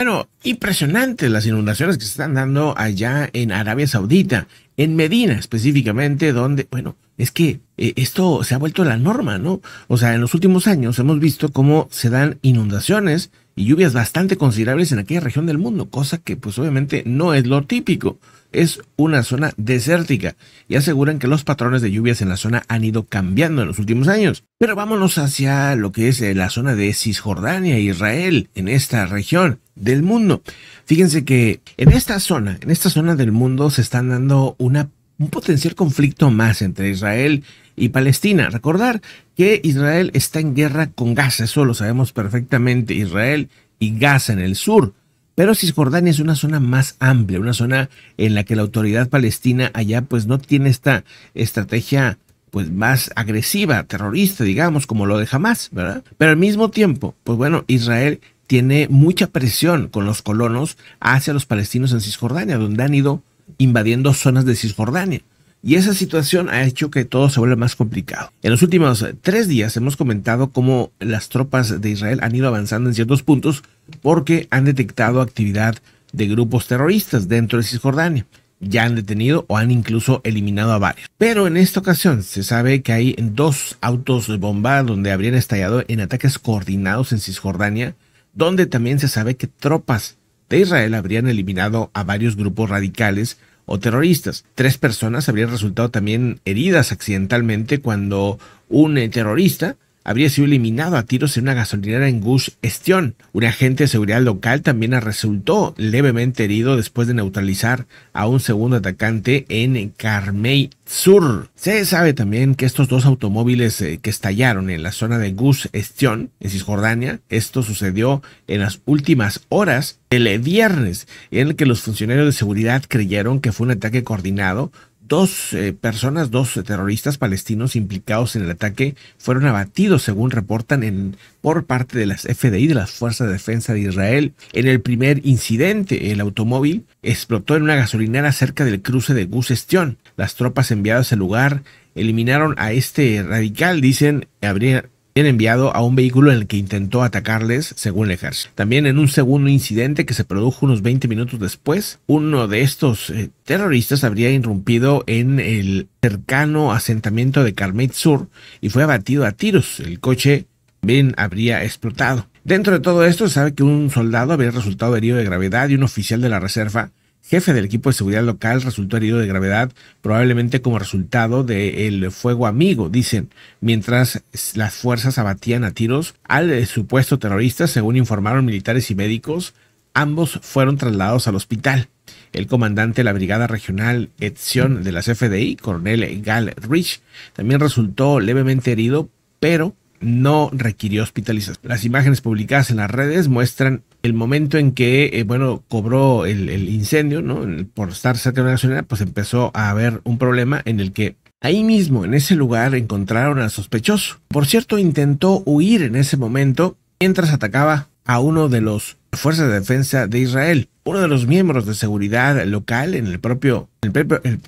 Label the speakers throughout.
Speaker 1: Bueno, impresionantes las inundaciones que se están dando allá en Arabia Saudita, en Medina específicamente, donde, bueno, es que eh, esto se ha vuelto la norma, ¿no? O sea, en los últimos años hemos visto cómo se dan inundaciones y lluvias bastante considerables en aquella región del mundo, cosa que pues obviamente no es lo típico. Es una zona desértica y aseguran que los patrones de lluvias en la zona han ido cambiando en los últimos años. Pero vámonos hacia lo que es eh, la zona de Cisjordania, Israel, en esta región del mundo. Fíjense que en esta zona, en esta zona del mundo se están dando una un potencial conflicto más entre Israel y Palestina. Recordar que Israel está en guerra con Gaza, eso lo sabemos perfectamente, Israel y Gaza en el sur. Pero Cisjordania es una zona más amplia, una zona en la que la autoridad palestina allá pues no tiene esta estrategia pues más agresiva, terrorista, digamos, como lo de Hamas, ¿verdad? Pero al mismo tiempo, pues bueno, Israel tiene mucha presión con los colonos hacia los palestinos en Cisjordania, donde han ido invadiendo zonas de Cisjordania. Y esa situación ha hecho que todo se vuelva más complicado. En los últimos eh, tres días hemos comentado cómo las tropas de Israel han ido avanzando en ciertos puntos porque han detectado actividad de grupos terroristas dentro de Cisjordania. Ya han detenido o han incluso eliminado a varios. Pero en esta ocasión se sabe que hay dos autos de bomba donde habrían estallado en ataques coordinados en Cisjordania, donde también se sabe que tropas de Israel habrían eliminado a varios grupos radicales o terroristas. Tres personas habrían resultado también heridas accidentalmente cuando un eh, terrorista habría sido eliminado a tiros en una gasolinera en Gush Estión. Un agente de seguridad local también resultó levemente herido después de neutralizar a un segundo atacante en Carmey Sur. Se sabe también que estos dos automóviles eh, que estallaron en la zona de Gush Estión, en Cisjordania, esto sucedió en las últimas horas del viernes, en el que los funcionarios de seguridad creyeron que fue un ataque coordinado Dos eh, personas, dos terroristas palestinos implicados en el ataque fueron abatidos, según reportan, en, por parte de las FDI, de las Fuerzas de Defensa de Israel. En el primer incidente, el automóvil explotó en una gasolinera cerca del cruce de Gus Estión. Las tropas enviadas al lugar eliminaron a este radical, dicen, habría bien enviado a un vehículo en el que intentó atacarles, según el ejército. También en un segundo incidente que se produjo unos 20 minutos después, uno de estos eh, terroristas habría irrumpido en el cercano asentamiento de Carmeit Sur y fue abatido a tiros. El coche también habría explotado. Dentro de todo esto, se sabe que un soldado había resultado herido de gravedad y un oficial de la reserva jefe del equipo de seguridad local, resultó herido de gravedad, probablemente como resultado del fuego amigo, dicen, mientras las fuerzas abatían a tiros al supuesto terrorista, según informaron militares y médicos, ambos fueron trasladados al hospital. El comandante de la Brigada Regional Edición de la CFDI, coronel Gal Rich, también resultó levemente herido, pero no requirió hospitalización. Las imágenes publicadas en las redes muestran el momento en que, eh, bueno, cobró el, incendio, ¿no? Por estar cerca de una gasolinera, pues empezó a haber un problema en el que Ahí mismo, en ese lugar, encontraron al sospechoso. Por cierto, intentó huir en ese momento mientras atacaba a uno de los fuerzas de defensa de Israel uno de los miembros de seguridad local en el propio,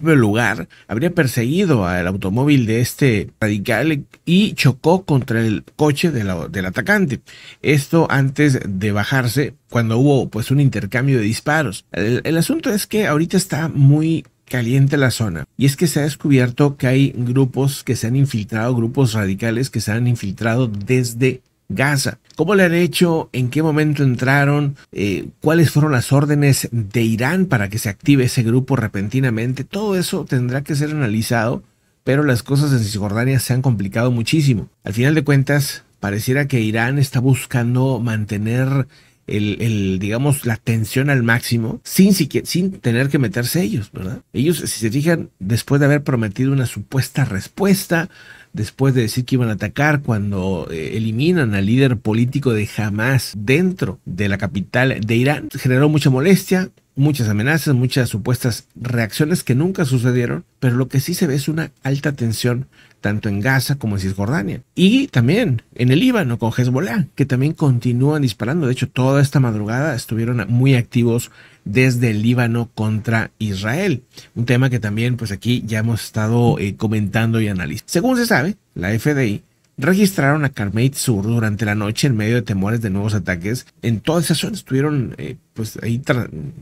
Speaker 1: lugar habría perseguido al automóvil de este radical y chocó contra el coche del atacante. Esto antes de bajarse cuando hubo pues un intercambio de disparos. el, el asunto es que ahorita está muy caliente la zona. Y es que se ha descubierto que hay grupos que se han infiltrado, grupos radicales que se han infiltrado desde Gaza. ¿Cómo le han hecho? ¿En qué momento entraron? Eh, ¿Cuáles fueron las órdenes de Irán para que se active ese grupo repentinamente? Todo eso tendrá que ser analizado, pero las cosas en Cisjordania se han complicado muchísimo. Al final de cuentas, pareciera que Irán está buscando mantener el, digamos, la tensión al máximo sin, sin tener que meterse ellos, ¿verdad? Ellos, si se fijan, después de haber prometido una supuesta respuesta, después de decir que iban a atacar cuando eh, eliminan al líder político de Hamas dentro de la capital de Irán. Generó mucha molestia, muchas amenazas, muchas supuestas reacciones que nunca sucedieron, pero lo que sí se ve es una alta tensión tanto en Gaza como en Cisjordania. Y también en el Líbano con Hezbollah, que también continúan disparando. De hecho, toda esta madrugada estuvieron muy activos desde el Líbano contra Israel. Un tema que también, pues aquí ya hemos estado eh, comentando y analizando. Según se sabe, la FDI registraron a Carmate Sur durante la noche en medio de temores de nuevos ataques. En toda esa zona estuvieron eh, pues ahí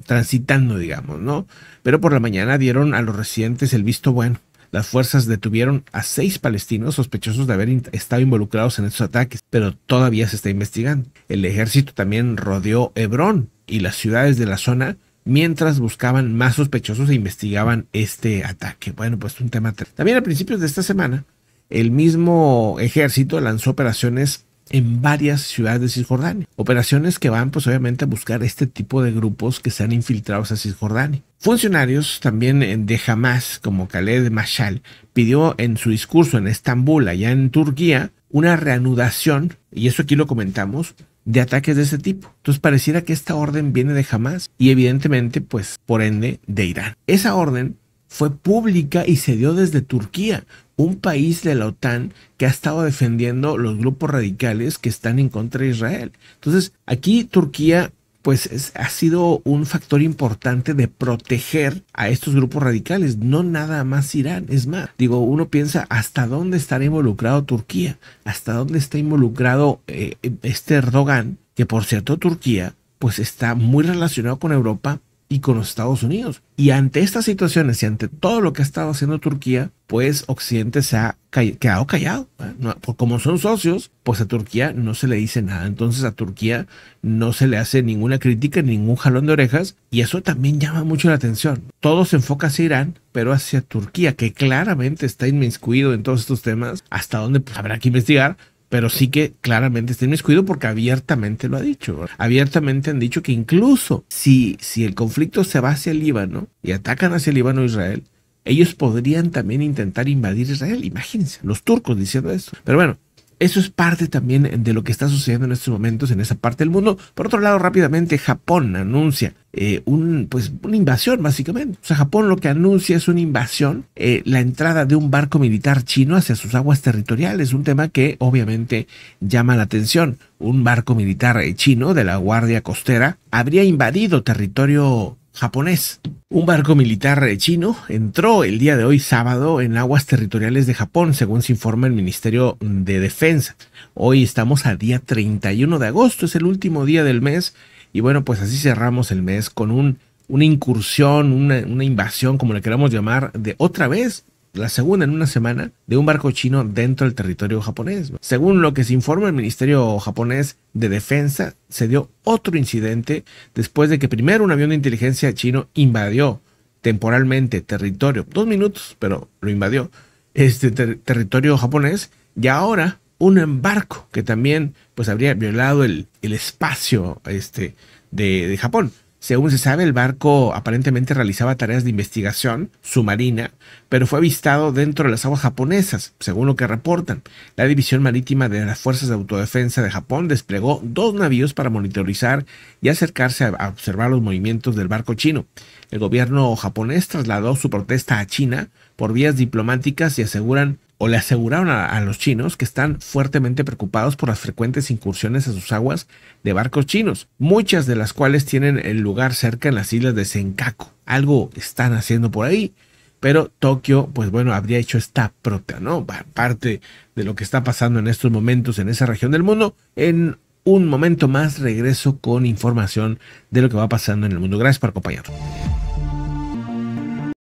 Speaker 1: transitando, digamos, ¿no? Pero por la mañana dieron a los residentes el visto bueno. Las fuerzas detuvieron a seis palestinos sospechosos de haber estado involucrados en estos ataques, pero todavía se está investigando. El ejército también rodeó Hebrón y las ciudades de la zona mientras buscaban más sospechosos e investigaban este ataque. Bueno, pues un tema. También a principios de esta semana, el mismo ejército lanzó operaciones en varias ciudades de Cisjordania. Operaciones que van pues obviamente a buscar este tipo de grupos que se han infiltrado a Cisjordania. Funcionarios también eh, de Hamas, como Khaled Mashal, pidió en su discurso en Estambul, allá en Turquía, una reanudación, y eso aquí lo comentamos, de ataques de ese tipo. Entonces pareciera que esta orden viene de Hamas y evidentemente pues por ende de Irán. Esa orden fue pública y se dio desde Turquía un país de la OTAN que ha estado defendiendo los grupos radicales que están en contra de Israel. Entonces, aquí Turquía pues ha sido un factor importante de proteger a estos grupos radicales, no nada más Irán, es más, digo, uno piensa hasta dónde estará involucrado Turquía, hasta dónde está involucrado eh, este Erdogan, que por cierto Turquía pues está muy relacionado con Europa y con los Estados Unidos. Y ante estas situaciones y ante todo lo que ha estado haciendo Turquía, pues Occidente se ha quedado callado. ¿eh? por, como son socios, pues a Turquía no se le dice nada. Entonces a Turquía no se le hace ninguna crítica, ningún jalón de orejas. Y eso también llama mucho la atención. Todo se enfoca hacia Irán, pero hacia Turquía, que claramente está inmiscuido en todos estos temas, hasta dónde pues, habrá que investigar pero sí que claramente está inmiscuido porque abiertamente lo ha dicho. Abiertamente han dicho que incluso si, si el conflicto se va hacia el Líbano y atacan hacia el Líbano e Israel, ellos podrían también intentar invadir Israel. Imagínense, los turcos diciendo eso. Pero bueno, eso es parte también de lo que está sucediendo en estos momentos en esa parte del mundo. Por otro lado, rápidamente, Japón anuncia eh, un, pues, una invasión, básicamente. O sea, Japón lo que anuncia es una invasión, eh, la entrada de un barco militar chino hacia sus aguas territoriales, un tema que obviamente llama la atención. Un barco militar eh, chino de la Guardia Costera habría invadido territorio japonés. Un barco militar chino entró el día de hoy sábado en aguas territoriales de Japón, según se informa el Ministerio de Defensa. Hoy estamos a día 31 de agosto, es el último día del mes, y bueno, pues así cerramos el mes con un, una incursión, una, invasión, como la queramos llamar, de otra vez la segunda en una semana, de un barco chino dentro del territorio japonés. Según lo que se informa el Ministerio japonés de Defensa, se dio otro incidente después de que primero un avión de inteligencia chino invadió temporalmente territorio, dos minutos, pero lo invadió, este territorio japonés, y ahora un embarco que también pues habría violado el, espacio este, de, de Japón. Según se sabe, el barco aparentemente realizaba tareas de investigación submarina, pero fue avistado dentro de las aguas japonesas, según lo que reportan. La División Marítima de las Fuerzas de Autodefensa de Japón desplegó dos navíos para monitorizar y acercarse a observar los movimientos del barco chino. El gobierno japonés trasladó su protesta a China por vías diplomáticas y aseguran o le aseguraron a, los chinos que están fuertemente preocupados por las frecuentes incursiones a sus aguas de barcos chinos, muchas de las cuales tienen el lugar cerca en las islas de Senkaku. Algo están haciendo por ahí, pero Tokio, pues bueno, habría hecho esta prota, ¿no? Parte de lo que está pasando en estos momentos en esa región del mundo. En un momento más regreso con información de lo que va pasando en el mundo. Gracias por acompañarnos.